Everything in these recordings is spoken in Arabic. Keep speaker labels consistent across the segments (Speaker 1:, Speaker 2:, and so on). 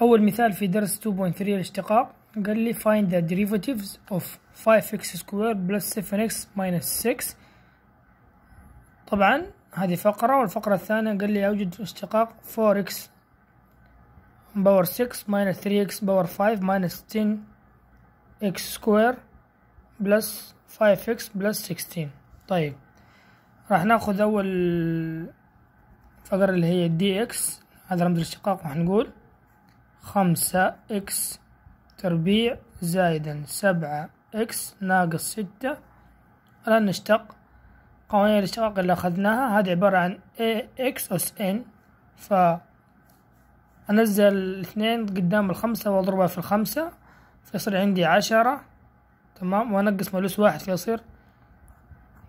Speaker 1: أول مثال في درس 2.3 الاشتقاق قال لي find the derivatives of 5x squared plus 7x minus 6 طبعا هذه فقرة والفقرة الثانية قال لي أوجد اشتقاق 4x power 6 minus 3x power 5 minus 10x squared plus 5x plus 16 طيب راح ناخذ أول فقرة اللي هي dx هذا رمز الاشتقاق راح نقول خمسة إكس تربيع زائدا سبعة إكس ناقص ستة الآن نشتق قوانين الاشتقاق اللي أخذناها هذه عبارة عن A إكس أس إن ف أنزل الاثنين قدام الخمسة وأضربها في الخمسة فيصير عندي عشرة تمام وأنقص مالوس واحد فيصير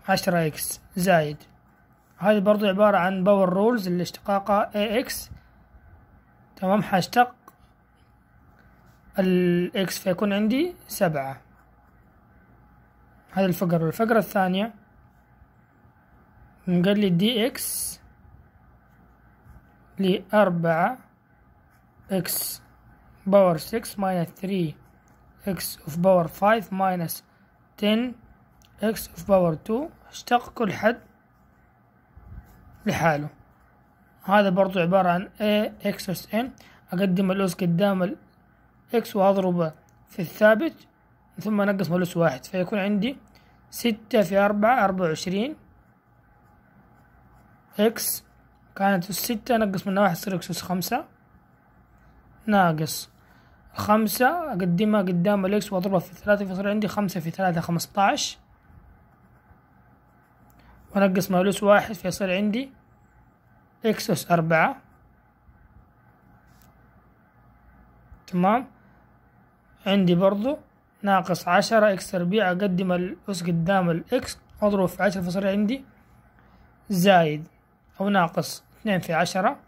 Speaker 1: عشرة إكس زايد هذه برضو عبارة عن باور رولز اللي اشتقاقها A إكس تمام حاشتق الإكس فيكون عندي سبعة هذا الفقرة الفقرة الثانية قال لي دي إكس لأربعة إكس باور سكس ماينس ثري إكس أوف باور فايف ماينس تن إكس أوف باور تو اشتق كل حد لحاله هذا برضو عبارة عن اي إكس أس إن أقدم الأس قدام إكس وأضربه في الثابت ثم أنقص ملوس واحد فيكون عندي ستة في أربعة أربعة وعشرين إكس كانت الستة نقص منها واحد يصير إكس خمسة ناقص خمسة أقدمها قدام الإكس وأضربها في ثلاثة فيصير عندي خمسة في ثلاثة خمسطعش وأنقص مولوس واحد فيصير عندي إكس أربعة تمام عندي برضو ناقص عشرة إكس تربيع أقدم الأس قدام الإكس أضرب في عشرة فصير عندي زايد أو ناقص اثنين في عشرة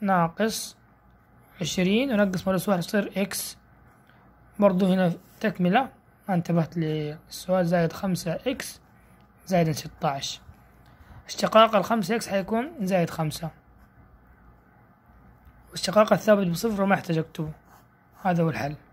Speaker 1: ناقص عشرين ونقص ماينس واحد يصير إكس برضو هنا تكملة ما انتبهت للسؤال زايد خمسة إكس زايد ستاعش اشتقاق الخمسة إكس حيكون زايد خمسة اشتقاق الثابت بصفر ما يحتاج أكتبه هذا هو الحل